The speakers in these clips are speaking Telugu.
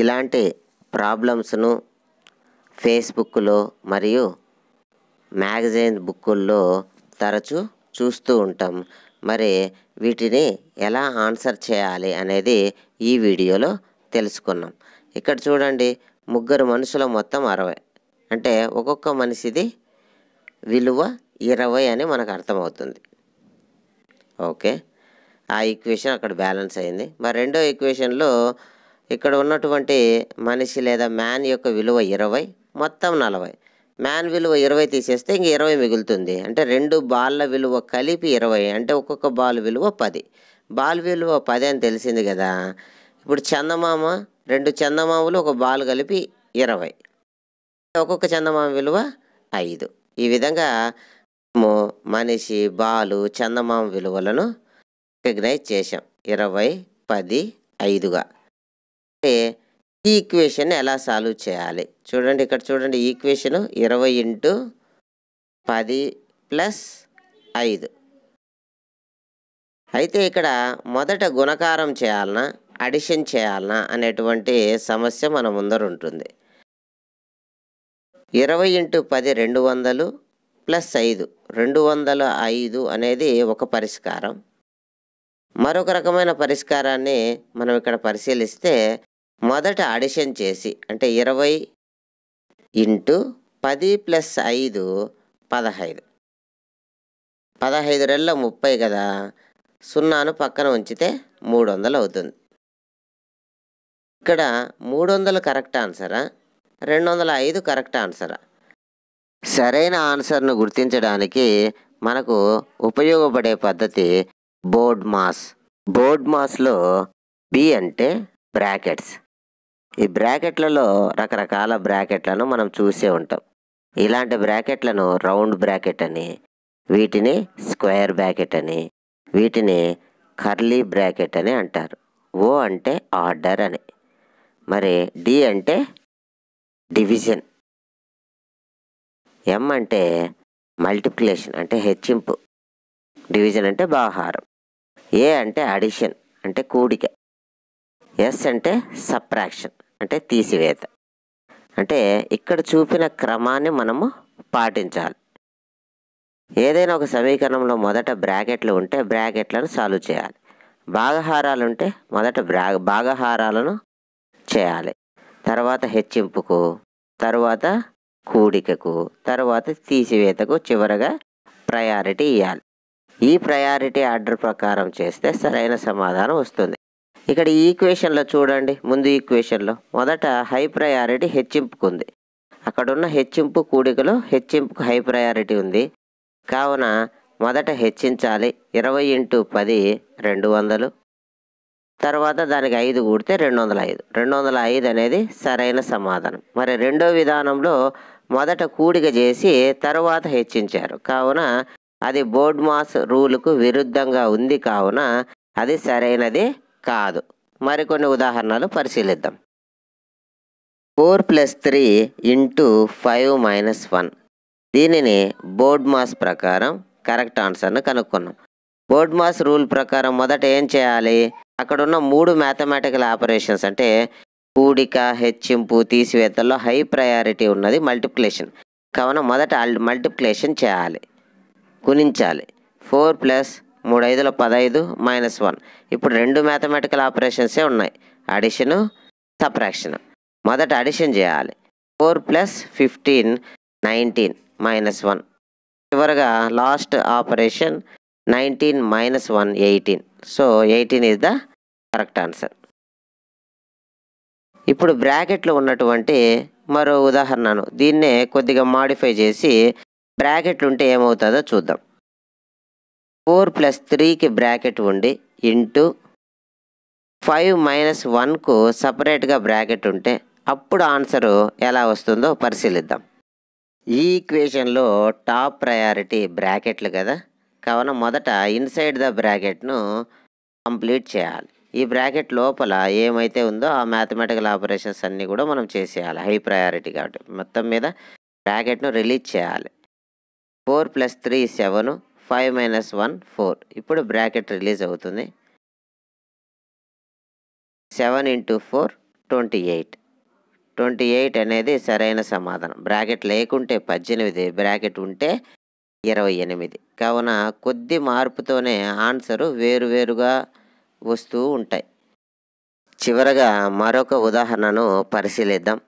ఇలాంటి ప్రాబ్లమ్స్ను ఫేస్బుక్లో మరియు మ్యాగజైన్ బుక్కుల్లో తరచూ చూస్తూ ఉంటాం మరి వీటిని ఎలా ఆన్సర్ చేయాలి అనేది ఈ వీడియోలో తెలుసుకున్నాం ఇక్కడ చూడండి ముగ్గురు మనుషుల మొత్తం అరవై అంటే ఒక్కొక్క మనిషిది విలువ ఇరవై అని మనకు అర్థమవుతుంది ఓకే ఆ ఈక్వేషన్ అక్కడ బ్యాలెన్స్ అయింది మరి రెండో ఈక్వేషన్లో ఇక్కడ ఉన్నటువంటి మనిషి లేదా మ్యాన్ యొక్క విలువ ఇరవై మొత్తం నలభై మ్యాన్ విలువ ఇరవై తీసేస్తే ఇంక ఇరవై మిగులుతుంది అంటే రెండు బాళ్ళ విలువ కలిపి ఇరవై అంటే ఒక్కొక్క బాల్ విలువ పది బాల్ విలువ పది అని తెలిసింది కదా ఇప్పుడు చందమామ రెండు చందమామలు ఒక బాల్ కలిపి ఇరవై ఒక్కొక్క చందమామ విలువ ఐదు ఈ విధంగా మనిషి బాలు చందమామ విలువలను రికగ్నైజ్ చేశాం ఇరవై పది ఐదుగా అంటే ఈక్వేషన్ ఎలా సాల్వ్ చేయాలి చూడండి ఇక్కడ చూడండి ఈక్వేషను ఇరవై ఇంటూ పది ప్లస్ ఐదు అయితే ఇక్కడ మొదట గుణకారం చేయాలన్నా అడిషన్ చేయాలన్నా అనేటువంటి సమస్య మన ముందర ఉంటుంది ఇరవై ఇంటూ పది రెండు వందలు ప్లస్ ఐదు రెండు వందల ఐదు అనేది ఒక పరిష్కారం మరొక రకమైన పరిష్కారాన్ని మనం ఇక్కడ పరిశీలిస్తే మొదట అడిషన్ చేసి అంటే ఇరవై ఇంటూ పది ప్లస్ ఐదు పదహైదు పదహైదు రెళ్ళ ముప్పై కదా సున్నాను పక్కన ఉంచితే మూడు వందలు అవుతుంది ఇక్కడ మూడు వందలు కరెక్ట్ ఆన్సరా రెండు వందల ఐదు కరెక్ట్ ఆన్సరా సరైన ఆన్సర్ను గుర్తించడానికి మనకు ఉపయోగపడే పద్ధతి బోర్డ్ మాస్ బోర్డ్ మాస్లో బి అంటే బ్రాకెట్స్ ఈ బ్రాకెట్లలో రకరకాల బ్రాకెట్లను మనం చూసే ఉంటాం ఇలాంటి బ్రాకెట్లను రౌండ్ బ్రాకెట్ అని వీటిని స్క్వేర్ బ్రాకెట్ అని వీటిని కర్లీ బ్రాకెట్ అని అంటారు ఓ అంటే ఆర్డర్ అని మరి డి అంటే డివిజన్ ఎం అంటే మల్టిప్లికేషన్ అంటే హెచ్చింపు డివిజన్ అంటే బాహారం ఏ అంటే అడిషన్ అంటే కూడిక ఎస్ అంటే సప్రాక్షన్ అంటే తీసివేత అంటే ఇక్కడ చూపిన క్రమాన్ని మనము పాటించాలి ఏదైనా ఒక సమీకరణంలో మొదట బ్రాకెట్లు ఉంటే బ్రాకెట్లను సాల్వ్ చేయాలి భాగహారాలు ఉంటే మొదట బ్రా భాగహారాలను చేయాలి తర్వాత హెచ్చింపుకు తర్వాత కూడికకు తర్వాత తీసివేతకు చివరగా ప్రయారిటీ ఇవ్వాలి ఈ ప్రయారిటీ ఆర్డర్ ప్రకారం చేస్తే సరైన సమాధానం వస్తుంది ఇక్కడ ఈ ఈక్వేషన్లో చూడండి ముందు ఈక్వేషన్లో మొదట హై ప్రయారిటీ హెచ్చింపుకుంది అక్కడున్న హెచ్చింపు కూడికలో హెచ్చింపుకు హై ప్రయారిటీ ఉంది కావున మొదట హెచ్చించాలి ఇరవై ఇంటూ పది రెండు వందలు తర్వాత దానికి ఐదు కూడితే రెండు వందల ఐదు రెండు వందల ఐదు అనేది సరైన సమాధానం మరి రెండో విధానంలో మొదట కూడిక చేసి తర్వాత హెచ్చించారు కావున అది బోర్డ్ మాస్ రూలుకు విరుద్ధంగా ఉంది కావున అది సరైనది కాదు మరికొన్ని ఉదాహరణలు పరిశీలిద్దాం four plus three into five minus one దీనిని బోర్డ్ మాస్ ప్రకారం కరెక్ట్ ఆన్సర్ను కనుక్కున్నాం బోర్డ్ మాస్ రూల్ ప్రకారం మొదట ఏం చేయాలి అక్కడున్న మూడు మ్యాథమెటికల్ ఆపరేషన్స్ అంటే కూడిక హెచ్చింపు తీసివేతల్లో హై ప్రయారిటీ ఉన్నది మల్టిప్లికేషన్ కావున మొదట మల్టిప్లికేషన్ చేయాలి గుణించాలి ఫోర్ ప్లస్ మూడు ఐదుల పదహైదు మైనస్ వన్ ఇప్పుడు రెండు మ్యాథమెటికల్ ఆపరేషన్సే ఉన్నాయి అడిషను సప్రాక్షన్ మొదట అడిషన్ చేయాలి four plus fifteen nineteen minus one చివరిగా last operation nineteen minus one eighteen so eighteen is the correct answer ఇప్పుడు బ్రాకెట్లో ఉన్నటువంటి మరో ఉదాహరణను దీన్నే కొద్దిగా మాడిఫై చేసి బ్రాకెట్లు ఉంటే ఏమవుతుందో చూద్దాం ఫోర్ ప్లస్ త్రీకి బ్రాకెట్ ఉండి ఇంటూ ఫైవ్ మైనస్ వన్కు సపరేట్గా బ్రాకెట్ ఉంటే అప్పుడు ఆన్సరు ఎలా వస్తుందో పరిశీలిద్దాం ఈ ఈక్వేషన్లో టాప్ ప్రయారిటీ బ్రాకెట్లు కదా కావున మొదట ఇన్సైడ్ ద బ్రాకెట్ను కంప్లీట్ చేయాలి ఈ బ్రాకెట్ లోపల ఏమైతే ఉందో ఆ మ్యాథమెటికల్ ఆపరేషన్స్ అన్నీ కూడా మనం చేసేయాలి హై ప్రయారిటీ కాబట్టి మొత్తం మీద బ్రాకెట్ను రిలీజ్ చేయాలి four plus three seven five minus one four ఇప్పుడు బ్రాకెట్ రిలీజ్ అవుతుంది seven into four twenty eight twenty eight అనేది సరైన సమాధానం బ్రాకెట్ లేకుంటే పద్దెనిమిది బ్రాకెట్ ఉంటే ఇరవై ఎనిమిది కావున కొద్ది మార్పుతోనే ఆన్సరు వేరువేరుగా వస్తూ ఉంటాయి చివరగా మరొక ఉదాహరణను పరిశీలిద్దాం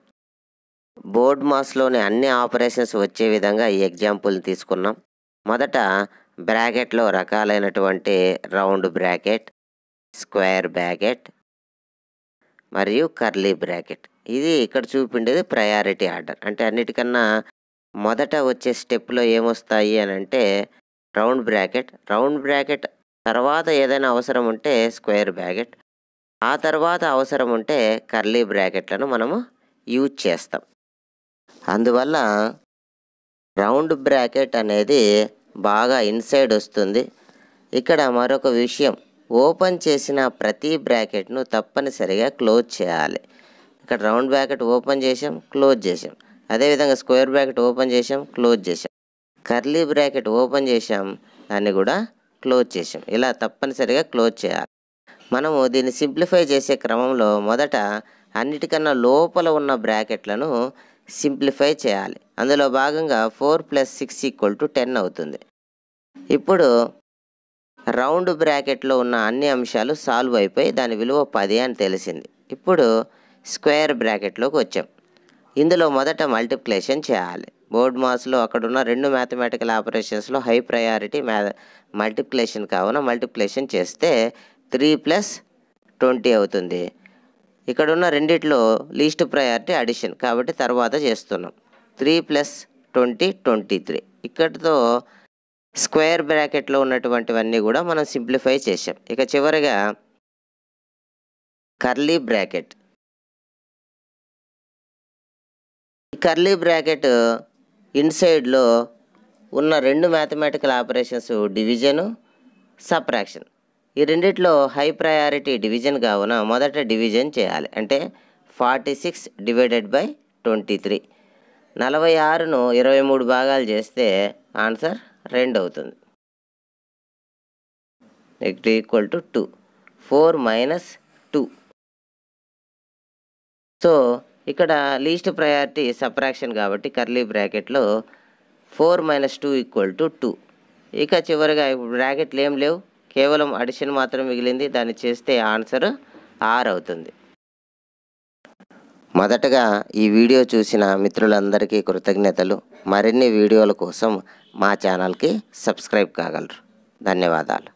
బోర్డ్ మాస్లోని అన్ని ఆపరేషన్స్ వచ్చే విధంగా ఈ ఎగ్జాంపుల్ని తీసుకున్నాం మొదట బ్రాకెట్లో రకాలైనటువంటి రౌండ్ బ్రాకెట్ స్క్వేర్ బ్రాకెట్ మరియు కర్లీ బ్రాకెట్ ఇది ఇక్కడ చూపిండేది ప్రయారిటీ ఆర్డర్ అంటే అన్నిటికన్నా మొదట వచ్చే స్టెప్లో ఏమొస్తాయి అని అంటే రౌండ్ బ్రాకెట్ రౌండ్ బ్రాకెట్ తర్వాత ఏదైనా అవసరం ఉంటే స్క్వేర్ బ్రాకెట్ ఆ తర్వాత అవసరం ఉంటే కర్లీ బ్రాకెట్లను మనము యూజ్ చేస్తాం అందువల్ల రౌండ్ బ్రాకెట్ అనేది బాగా ఇన్సైడ్ వస్తుంది ఇక్కడ మరొక విషయం ఓపెన్ చేసిన ప్రతి బ్రాకెట్ను తప్పనిసరిగా క్లోజ్ చేయాలి ఇక్కడ రౌండ్ బ్రాకెట్ ఓపెన్ చేసాం క్లోజ్ చేసాం అదేవిధంగా స్క్వేర్ బ్రాకెట్ ఓపెన్ చేసాం క్లోజ్ చేసాం కర్లీ బ్రాకెట్ ఓపెన్ చేసాం దాన్ని కూడా క్లోజ్ చేసాం ఇలా తప్పనిసరిగా క్లోజ్ చేయాలి మనము దీన్ని సింప్లిఫై చేసే క్రమంలో మొదట అన్నిటికన్నా లోపల ఉన్న బ్రాకెట్లను సింప్లిఫై చేయాలి అందులో భాగంగా four plus six equal to ten అవుతుంది ఇప్పుడు రౌండ్ బ్రాకెట్లో ఉన్న అన్ని అంశాలు సాల్వ్ అయిపోయి దాని విలువ పది అని తెలిసింది ఇప్పుడు స్క్వేర్ బ్రాకెట్లోకి వచ్చాం ఇందులో మొదట మల్టిప్లికేషన్ చేయాలి బోర్డ్ మాస్లో అక్కడున్న రెండు మ్యాథమెటికల్ ఆపరేషన్స్లో హై ప్రయారిటీ మ్యా మల్టిప్లికేషన్ కావున మల్టిప్లికేషన్ చేస్తే త్రీ ప్లస్ ట్వంటీ అవుతుంది ఇక్కడ ఉన్న రెండిట్లో లీస్ట్ ప్రయారిటీ అడిషన్ కాబట్టి తర్వాత చేస్తున్నాం three plus twenty twenty three ఇక్కడితో స్క్వేర్ బ్రాకెట్లో ఉన్నటువంటివన్నీ కూడా మనం సింప్లిఫై చేసాం ఇక చివరిగా కర్లీ బ్రాకెట్ ఈ కర్లీ బ్రాకెట్ ఇన్సైడ్లో ఉన్న రెండు మ్యాథమెటికల్ ఆపరేషన్స్ డివిజను సప్రాక్షన్ ఈ రెండిట్లో హై ప్రయారిటీ డివిజన్ కావున మొదట డివిజన్ చేయాలి అంటే forty six divided by twenty three నలభై ఆరును ఇరవై మూడు భాగాలు చేస్తే ఆన్సర్ రెండు అవుతుంది next equal to two four minus two so ఇక్కడ లీస్ట్ ప్రయారిటీ సప్రాక్షన్ కాబట్టి కర్లీ బ్రాకెట్లో four minus two equal to two ఇక చివరిగా బ్రాకెట్లు ఏం లేవు కేవలం అడిషన్ మాత్రం మిగిలింది దాన్ని చేస్తే ఆన్సర్ ఆర్ అవుతుంది మొదటగా ఈ వీడియో చూసిన మిత్రులందరికీ కృతజ్ఞతలు మరిన్ని వీడియోల కోసం మా ఛానల్కి సబ్స్క్రైబ్ కాగలరు ధన్యవాదాలు